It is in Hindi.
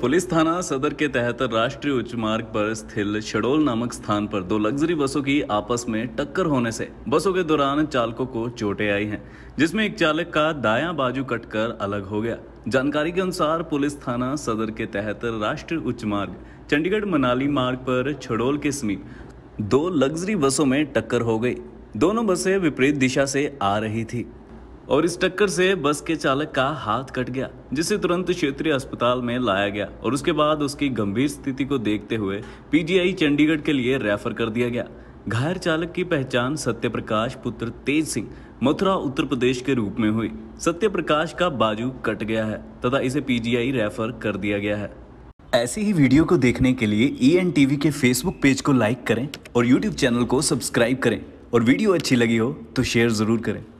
पुलिस थाना सदर के तहत राष्ट्रीय उच्च मार्ग पर स्थित शडोल नामक स्थान पर दो लग्जरी बसों की आपस में टक्कर होने से बसों के दौरान चालकों को चोटें आई हैं जिसमें एक चालक का दायां बाजू कटकर अलग हो गया जानकारी के अनुसार पुलिस थाना सदर के तहत राष्ट्रीय उच्च मार्ग चंडीगढ़ मनाली मार्ग पर छडोल के समीप दो लग्जरी बसों में टक्कर हो गई दोनों बसें विपरीत दिशा से आ रही थी और इस टक्कर से बस के चालक का हाथ कट गया जिसे तुरंत क्षेत्रीय अस्पताल में लाया गया और उसके बाद उसकी गंभीर स्थिति को देखते हुए पीजीआई चंडीगढ़ के लिए रेफर कर दिया गया घायल चालक की पहचान सत्यप्रकाश पुत्र तेज सिंह मथुरा उत्तर प्रदेश के रूप में हुई सत्यप्रकाश का बाजू कट गया है तथा इसे पीजीआई रेफर कर दिया गया है ऐसी ही वीडियो को देखने के लिए ई e के फेसबुक पेज को लाइक करें और यूट्यूब चैनल को सब्सक्राइब करें और वीडियो अच्छी लगी हो तो शेयर ज़रूर करें